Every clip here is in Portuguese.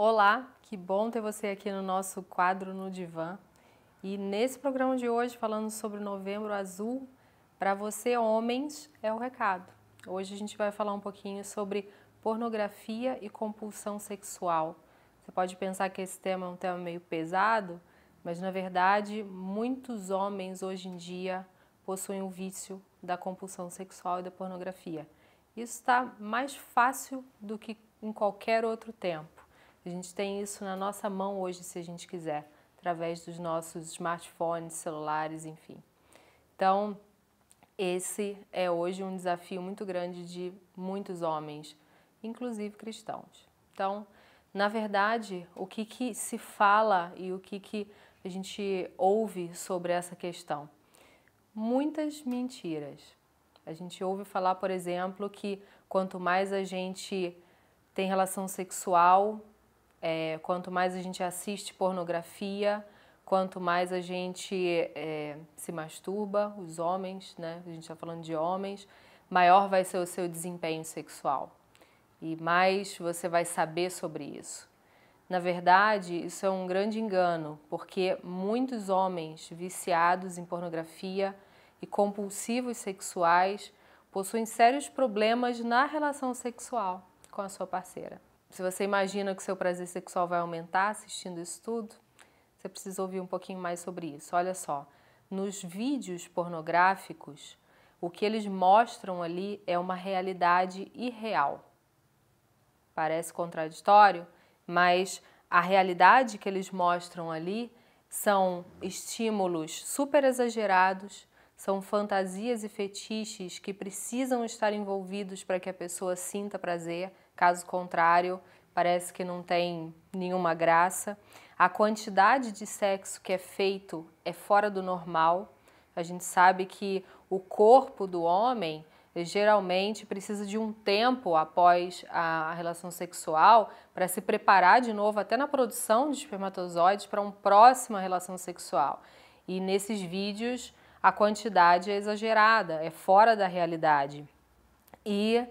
Olá, que bom ter você aqui no nosso quadro no Divã. E nesse programa de hoje, falando sobre o Novembro Azul, para você, homens, é o recado. Hoje a gente vai falar um pouquinho sobre pornografia e compulsão sexual. Você pode pensar que esse tema é um tema meio pesado, mas na verdade, muitos homens hoje em dia possuem o vício da compulsão sexual e da pornografia. Isso está mais fácil do que em qualquer outro tempo. A gente tem isso na nossa mão hoje, se a gente quiser, através dos nossos smartphones, celulares, enfim. Então, esse é hoje um desafio muito grande de muitos homens, inclusive cristãos. Então, na verdade, o que, que se fala e o que, que a gente ouve sobre essa questão? Muitas mentiras. A gente ouve falar, por exemplo, que quanto mais a gente tem relação sexual, é, quanto mais a gente assiste pornografia, quanto mais a gente é, se masturba, os homens, né? A gente está falando de homens, maior vai ser o seu desempenho sexual e mais você vai saber sobre isso. Na verdade, isso é um grande engano, porque muitos homens viciados em pornografia e compulsivos sexuais possuem sérios problemas na relação sexual com a sua parceira se você imagina que o seu prazer sexual vai aumentar assistindo isso tudo, você precisa ouvir um pouquinho mais sobre isso. Olha só, nos vídeos pornográficos, o que eles mostram ali é uma realidade irreal. Parece contraditório, mas a realidade que eles mostram ali são estímulos super exagerados são fantasias e fetiches que precisam estar envolvidos para que a pessoa sinta prazer, caso contrário, parece que não tem nenhuma graça. A quantidade de sexo que é feito é fora do normal. A gente sabe que o corpo do homem geralmente precisa de um tempo após a relação sexual para se preparar de novo, até na produção de espermatozoides, para uma próxima relação sexual. E nesses vídeos a quantidade é exagerada, é fora da realidade. E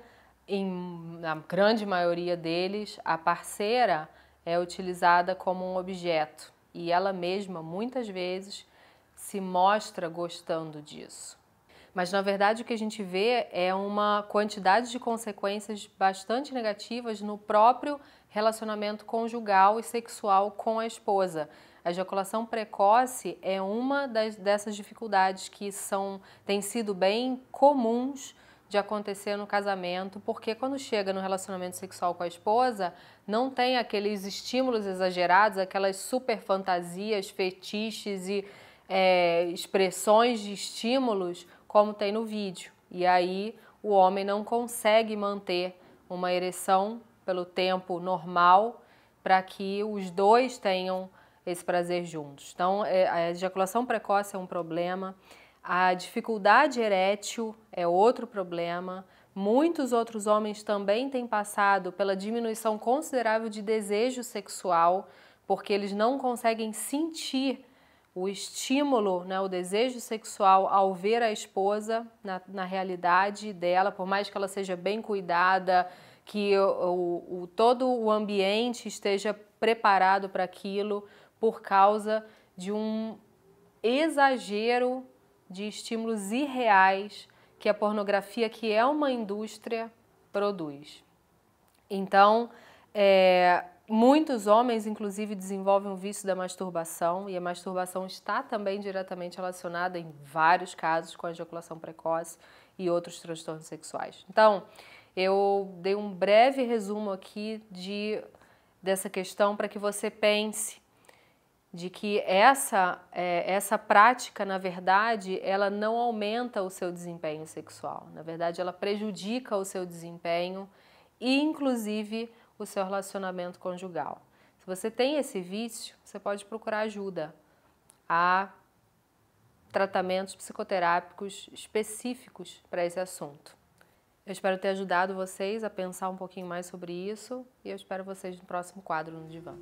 em, na grande maioria deles, a parceira é utilizada como um objeto e ela mesma muitas vezes se mostra gostando disso. Mas na verdade o que a gente vê é uma quantidade de consequências bastante negativas no próprio relacionamento conjugal e sexual com a esposa. A ejaculação precoce é uma das, dessas dificuldades que são, têm sido bem comuns de acontecer no casamento, porque quando chega no relacionamento sexual com a esposa, não tem aqueles estímulos exagerados, aquelas super fantasias, fetiches e é, expressões de estímulos como tem no vídeo. E aí o homem não consegue manter uma ereção pelo tempo normal para que os dois tenham esse prazer juntos. Então, é, a ejaculação precoce é um problema, a dificuldade erétil é outro problema. Muitos outros homens também têm passado pela diminuição considerável de desejo sexual, porque eles não conseguem sentir o estímulo, né, o desejo sexual ao ver a esposa na, na realidade dela, por mais que ela seja bem cuidada, que o, o todo o ambiente esteja preparado para aquilo, por causa de um exagero de estímulos irreais que a pornografia, que é uma indústria, produz. Então, é, muitos homens, inclusive, desenvolvem o vício da masturbação, e a masturbação está também diretamente relacionada, em vários casos, com a ejaculação precoce e outros transtornos sexuais. Então, eu dei um breve resumo aqui de, dessa questão para que você pense de que essa, é, essa prática, na verdade, ela não aumenta o seu desempenho sexual. Na verdade, ela prejudica o seu desempenho e, inclusive, o seu relacionamento conjugal. Se você tem esse vício, você pode procurar ajuda a tratamentos psicoterápicos específicos para esse assunto. Eu espero ter ajudado vocês a pensar um pouquinho mais sobre isso e eu espero vocês no próximo quadro no Divã.